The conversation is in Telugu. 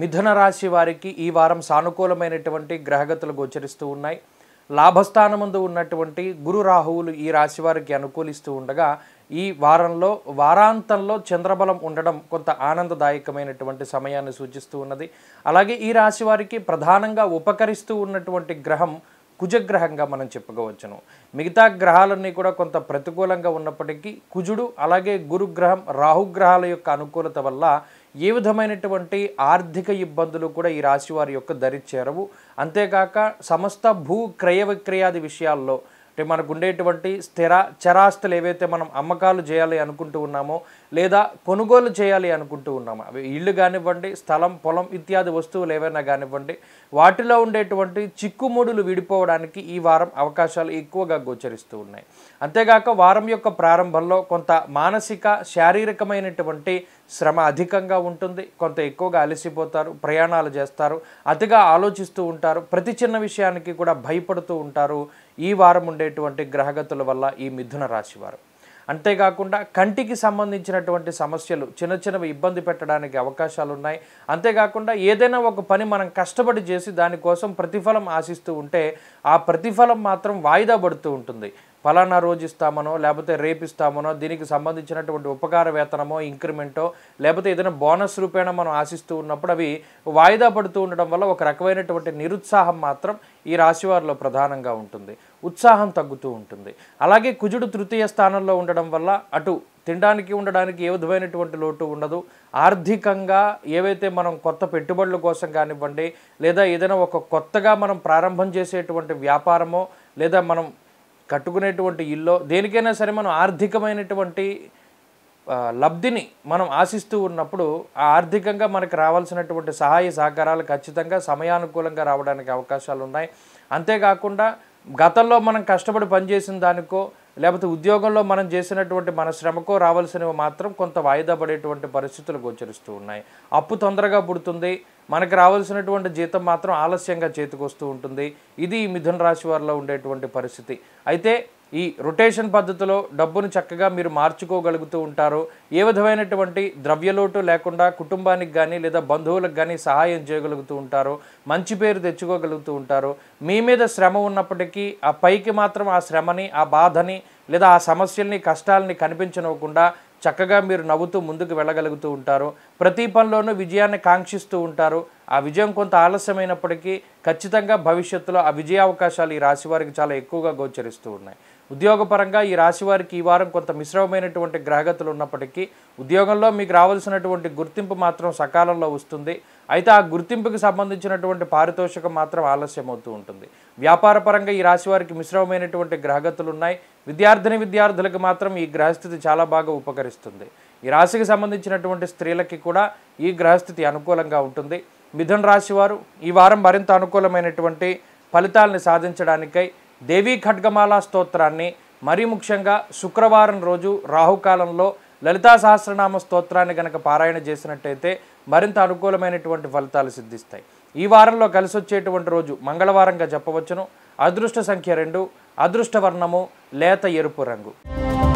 మిథున రాశి వారికి ఈ వారం సానుకూలమైనటువంటి గ్రహగతులు గోచరిస్తూ ఉన్నాయి లాభస్థానముందు ఉన్నటువంటి గురు రాహువులు ఈ రాశి వారికి అనుకూలిస్తూ ఉండగా ఈ వారంలో వారాంతంలో చంద్రబలం ఉండడం కొంత ఆనందదాయకమైనటువంటి సమయాన్ని సూచిస్తూ ఉన్నది అలాగే ఈ రాశి వారికి ప్రధానంగా ఉపకరిస్తూ ఉన్నటువంటి గ్రహం కుజగ్రహంగా మనం చెప్పుకోవచ్చును మిగతా గ్రహాలన్నీ కూడా కొంత ప్రతికూలంగా ఉన్నప్పటికీ కుజుడు అలాగే గురుగ్రహం రాహుగ్రహాల యొక్క అనుకూలత వల్ల ఏ విధమైనటువంటి ఆర్థిక ఇబ్బందులు కూడా ఈ రాశి వారి యొక్క దరి చేరవు అంతేకాక సమస్త భూ క్రయ విక్రయాది విషయాల్లో అంటే మనకు ఉండేటువంటి స్థిర చరాస్తులు ఏవైతే మనం అమ్మకాలు చేయాలి అనుకుంటూ ఉన్నామో లేదా కొనుగోలు చేయాలి అనుకుంటూ ఉన్నామో అవి ఇళ్ళు కానివ్వండి స్థలం పొలం ఇత్యాది వస్తువులు ఏవైనా కానివ్వండి వాటిలో ఉండేటువంటి చిక్కుముడులు విడిపోవడానికి ఈ వారం అవకాశాలు ఎక్కువగా గోచరిస్తూ ఉన్నాయి అంతేగాక వారం యొక్క ప్రారంభంలో కొంత మానసిక శారీరకమైనటువంటి శ్రమ అధికంగా ఉంటుంది కొంత ఎక్కువగా అలసిపోతారు ప్రయాణాలు చేస్తారు అతిగా ఆలోచిస్తూ ఉంటారు ప్రతి చిన్న విషయానికి కూడా భయపడుతూ ఉంటారు ఈ వారం ఉండేటువంటి గ్రహగతుల వల్ల ఈ మిథున రాశివారు అంతేకాకుండా కంటికి సంబంధించినటువంటి సమస్యలు చిన్న చిన్నవి ఇబ్బంది పెట్టడానికి అవకాశాలు ఉన్నాయి అంతేకాకుండా ఏదైనా ఒక పని మనం కష్టపడి చేసి దానికోసం ప్రతిఫలం ఆశిస్తూ ఉంటే ఆ ప్రతిఫలం మాత్రం వాయిదా పడుతూ ఉంటుంది ఫలానా రోజు ఇస్తామనో లేకపోతే రేపు ఇస్తామనో దీనికి సంబంధించినటువంటి ఉపకార వేతనమో ఇంక్రిమెంటో లేకపోతే ఏదైనా బోనస్ రూపేణ మనం ఆశిస్తూ ఉన్నప్పుడు అవి వాయిదా పడుతూ ఉండడం వల్ల ఒక రకమైనటువంటి నిరుత్సాహం మాత్రం ఈ రాశివారిలో ప్రధానంగా ఉంటుంది ఉత్సాహం తగ్గుతూ ఉంటుంది అలాగే కుజుడు తృతీయ స్థానంలో ఉండడం వల్ల అటు తినడానికి ఉండడానికి ఏ విధమైనటువంటి లోటు ఉండదు ఆర్థికంగా ఏవైతే మనం కొత్త పెట్టుబడుల కోసం కానివ్వండి లేదా ఏదైనా ఒక కొత్తగా మనం ప్రారంభం చేసేటువంటి వ్యాపారమో లేదా మనం కట్టుకునేటువంటి ఇల్లో దేనికైనా సరే మనం ఆర్థికమైనటువంటి లబ్ధిని మనం ఆశిస్తూ ఉన్నప్పుడు ఆ ఆర్థికంగా మనకు రావాల్సినటువంటి సహాయ సహకారాలు ఖచ్చితంగా సమయానుకూలంగా రావడానికి అవకాశాలు ఉన్నాయి అంతేకాకుండా గతంలో మనం కష్టపడి పనిచేసిన దానికో లేకపోతే ఉద్యోగంలో మనం చేసినటువంటి మన శ్రమకో రావాల్సినవి మాత్రం కొంత వాయిదా పడేటువంటి పరిస్థితులు గోచరిస్తూ ఉన్నాయి అప్పు తొందరగా పుడుతుంది మనకు రావాల్సినటువంటి జీతం మాత్రం ఆలస్యంగా చేతికొస్తూ ఉంటుంది ఇది మిథున రాశి వారిలో ఉండేటువంటి పరిస్థితి అయితే ఈ రొటేషన్ పద్ధతిలో డబ్బును చక్కగా మీరు మార్చుకోగలుగుతూ ఉంటారు ఏ విధమైనటువంటి ద్రవ్యలోటు లేకుండా కుటుంబానికి కానీ లేదా బంధువులకు కానీ సహాయం చేయగలుగుతూ ఉంటారు మంచి పేరు తెచ్చుకోగలుగుతూ ఉంటారు మీ మీద శ్రమ ఉన్నప్పటికీ ఆ పైకి మాత్రం ఆ శ్రమని ఆ బాధని లేదా ఆ సమస్యల్ని కష్టాలని కనిపించనివ్వకుండా చక్కగా మీరు నవ్వుతూ ముందుకు వెళ్ళగలుగుతూ ఉంటారు ప్రతి పనిలోనూ విజయాన్ని కాంక్షిస్తూ ఉంటారు ఆ విజయం కొంత ఆలస్యమైనప్పటికీ ఖచ్చితంగా భవిష్యత్తులో ఆ విజయావకాశాలు ఈ రాశి వారికి చాలా ఎక్కువగా గోచరిస్తూ ఉన్నాయి ఉద్యోగపరంగా ఈ రాశి వారికి ఈ వారం కొంత మిశ్రమమైనటువంటి గ్రహగతులు ఉన్నప్పటికీ ఉద్యోగంలో మీకు రావాల్సినటువంటి గుర్తింపు మాత్రం సకాలంలో వస్తుంది అయితే ఆ గుర్తింపుకి సంబంధించినటువంటి పారితోషికం మాత్రం ఆలస్యం అవుతూ ఉంటుంది వ్యాపారపరంగా ఈ రాశి వారికి మిశ్రమమైనటువంటి గ్రహగతులు ఉన్నాయి విద్యార్థిని విద్యార్థులకు మాత్రం ఈ గ్రహస్థితి చాలా బాగా ఉపకరిస్తుంది ఈ రాశికి సంబంధించినటువంటి స్త్రీలకి కూడా ఈ గ్రహస్థితి అనుకూలంగా ఉంటుంది మిథున రాశి వారు ఈ వారం మరింత అనుకూలమైనటువంటి ఫలితాలను సాధించడానికై దేవీ ఖడ్గమాల స్తోత్రాన్ని మరీ ముఖ్యంగా శుక్రవారం రోజు రాహుకాలంలో లలితా సహస్రనామ స్తోత్రాన్ని గనక పారాయణ చేసినట్టయితే మరింత అనుకూలమైనటువంటి ఫలితాలు సిద్ధిస్తాయి ఈ వారంలో కలిసి వచ్చేటువంటి రోజు మంగళవారంగా చెప్పవచ్చును అదృష్ట సంఖ్య రెండు అదృష్ట వర్ణము లేత ఎరుపు రంగు